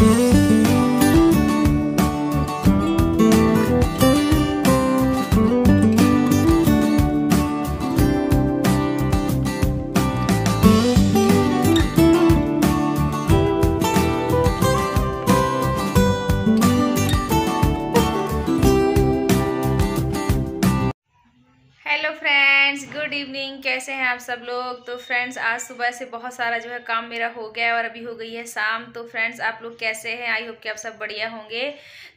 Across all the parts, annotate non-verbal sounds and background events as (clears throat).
Mm-hmm. Evening कैसे हैं आप सब लोग तो फ्रेंड्स आज सुबह से बहुत सारा जो है काम मेरा हो गया है और अभी हो गई है शाम तो फ्रेंड्स आप लोग कैसे हैं आई होप कि आप सब बढ़िया होंगे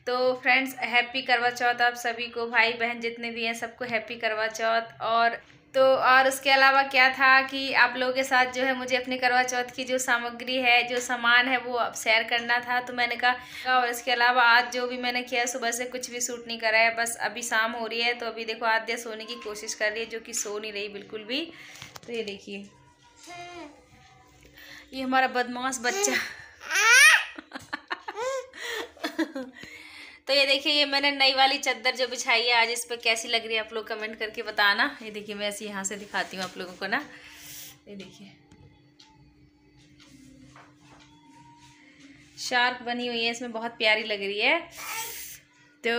तो फ्रेंड्स हैप्पी करवा चौथ आप सभी को भाई बहन जितने भी हैं सबको हैप्पी करवा चौथ और तो और उसके अलावा क्या था कि आप लोगों के साथ जो है मुझे अपने करवा चौथ की जो सामग्री है जो सामान है वो अब शेयर करना था तो मैंने कहा और इसके अलावा आज जो भी मैंने किया सुबह से कुछ भी सूट नहीं करा है बस अभी शाम हो रही है तो अभी देखो आद्या सोने की कोशिश कर रही है जो कि सो नहीं रही बिल्कुल भी तो ये देखिए ये हमारा बदमाश बच्चा (laughs) (laughs) तो ये देखिए ये मैंने नई वाली चद्दर जो बिछाई है आज इस पर कैसी लग रही है आप लोग कमेंट करके बताना ये देखिए मैं ऐसे यहाँ से दिखाती हूँ आप लोगों को ना ये देखिए शार्क बनी हुई है इसमें बहुत प्यारी लग रही है तो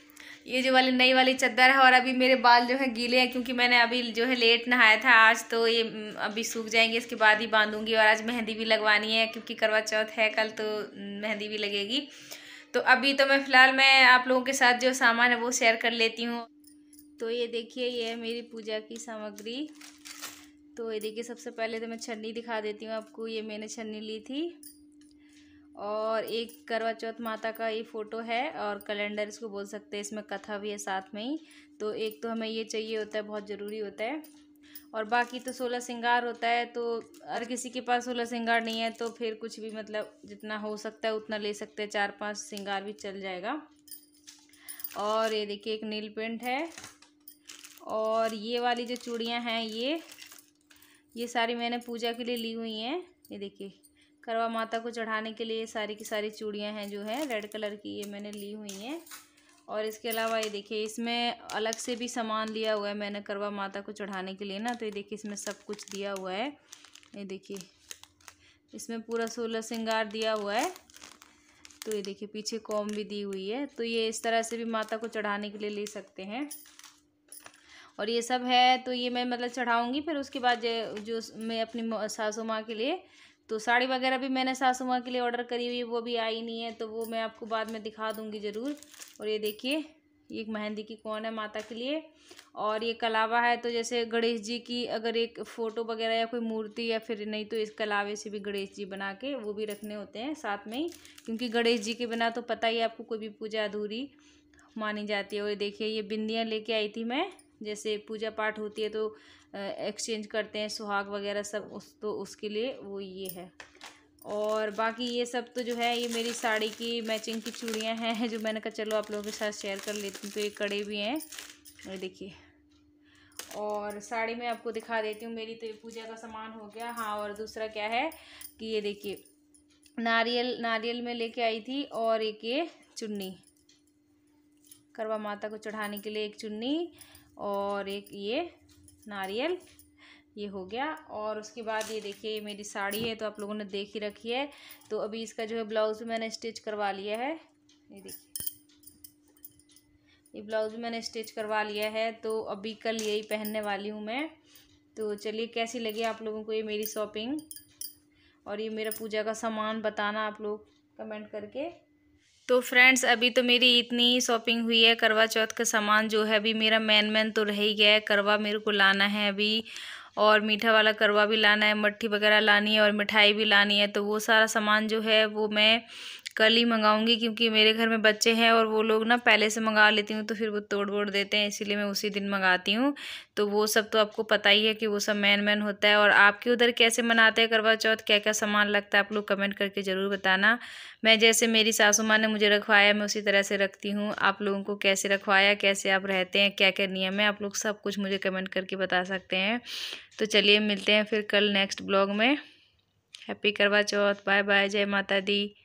(clears throat) ये जो वाली नई वाली चद्दर है और अभी मेरे बाल जो है गीले हैं क्योंकि मैंने अभी जो है लेट नहाया था आज तो ये अभी सूख जाएंगे इसके बाद ही बांधूंगी और आज मेहंदी भी लगवानी है क्योंकि करवा चौथ है कल तो मेहंदी भी लगेगी तो अभी तो मैं फ़िलहाल मैं आप लोगों के साथ जो सामान है वो शेयर कर लेती हूँ तो ये देखिए ये है मेरी पूजा की सामग्री तो ये देखिए सबसे पहले तो मैं छन्नी दिखा देती हूँ आपको ये मैंने छन्नी ली थी और एक करवा चौथ माता का ये फ़ोटो है और कैलेंडर इसको बोल सकते हैं इसमें कथा भी है साथ में ही तो एक तो हमें ये चाहिए होता है बहुत ज़रूरी होता है और बाकी तो सोलह सिंगार होता है तो हर किसी के पास सोलह सिंगार नहीं है तो फिर कुछ भी मतलब जितना हो सकता है उतना ले सकते हैं चार पांच सिंगार भी चल जाएगा और ये देखिए एक नील पेंट है और ये वाली जो चूड़ियाँ हैं ये ये सारी मैंने पूजा के लिए ली हुई हैं ये देखिए करवा माता को चढ़ाने के लिए सारी की सारी चूड़ियाँ हैं जो है रेड कलर की ये मैंने ली हुई हैं और इसके अलावा ये देखिए इसमें अलग से भी सामान लिया हुआ है मैंने करवा माता को चढ़ाने के लिए ना तो ये देखिए इसमें सब कुछ दिया हुआ है ये देखिए इसमें पूरा सोलह श्रृंगार दिया हुआ है तो ये देखिए पीछे कॉम भी दी हुई है तो ये इस तरह से भी माता को चढ़ाने के लिए ले सकते हैं और ये सब है तो ये मैं मतलब चढ़ाऊँगी फिर उसके बाद जो मैं अपनी सासू माँ के लिए तो साड़ी वगैरह भी मैंने सासू माँ के लिए ऑर्डर करी हुई वो भी आई नहीं है तो वो मैं आपको बाद में दिखा दूँगी ज़रूर और ये देखिए ये एक मेहंदी की कौन है माता के लिए और ये कलावा है तो जैसे गणेश जी की अगर एक फ़ोटो वगैरह या कोई मूर्ति या फिर नहीं तो इस कलावे से भी गणेश जी बना के वो भी रखने होते हैं साथ में ही क्योंकि गणेश जी के बिना तो पता ही आपको कोई भी पूजा अधूरी मानी जाती है और देखिए ये बिंदियाँ लेके आई थी मैं जैसे पूजा पाठ होती है तो एक्सचेंज करते हैं सुहाग वगैरह सब उस तो उसके लिए वो ये है और बाकी ये सब तो जो है ये मेरी साड़ी की मैचिंग की चूड़ियाँ हैं जो मैंने कहा चलो आप लोगों के साथ शेयर कर लेती हूँ तो ये कड़े भी हैं ये देखिए और साड़ी में आपको दिखा देती हूँ मेरी तो ये पूजा का सामान हो गया हाँ और दूसरा क्या है कि ये देखिए नारियल नारियल में लेके आई थी और एक ये चुन्नी करवा माता को चढ़ाने के लिए एक चुन्नी और एक ये नारियल ये हो गया और उसके बाद ये देखिए ये मेरी साड़ी है तो आप लोगों ने देख ही रखी है तो अभी इसका जो है ब्लाउज़ भी मैंने स्टिच करवा लिया है ये देखिए ये ब्लाउज़ भी मैंने स्टिच करवा लिया है तो अभी कल यही पहनने वाली हूँ मैं तो चलिए कैसी लगी आप लोगों को ये मेरी शॉपिंग और ये मेरा पूजा का सामान बताना आप लोग कमेंट करके तो फ्रेंड्स अभी तो मेरी इतनी ही शॉपिंग हुई है करवा चौथ का सामान जो है अभी मेरा मेन मेन तो रह ही गया है करवा मेरे को लाना है अभी और मीठा वाला करवा भी लाना है मट्ठी वगैरह लानी है और मिठाई भी लानी है तो वो सारा सामान जो है वो मैं कल ही मंगाऊंगी क्योंकि मेरे घर में बच्चे हैं और वो लोग ना पहले से मंगा लेती हूँ तो फिर वो तोड़ वोड़ देते हैं इसीलिए मैं उसी दिन मंगाती हूँ तो वो सब तो आपको पता ही है कि वो सब मैन मैन होता है और आपके उधर कैसे मनाते हैं करवा चौथ क्या क्या सामान लगता है आप लोग कमेंट करके ज़रूर बताना मैं जैसे मेरी सासू माँ ने मुझे रखवाया मैं उसी तरह से रखती हूँ आप लोगों को कैसे रखवाया कैसे आप रहते हैं क्या क्या नियम है आप लोग सब कुछ मुझे कमेंट करके बता सकते हैं तो चलिए मिलते हैं फिर कल नेक्स्ट ब्लॉग में हैप्पी करवा चौथ बाय बाय जय माता दी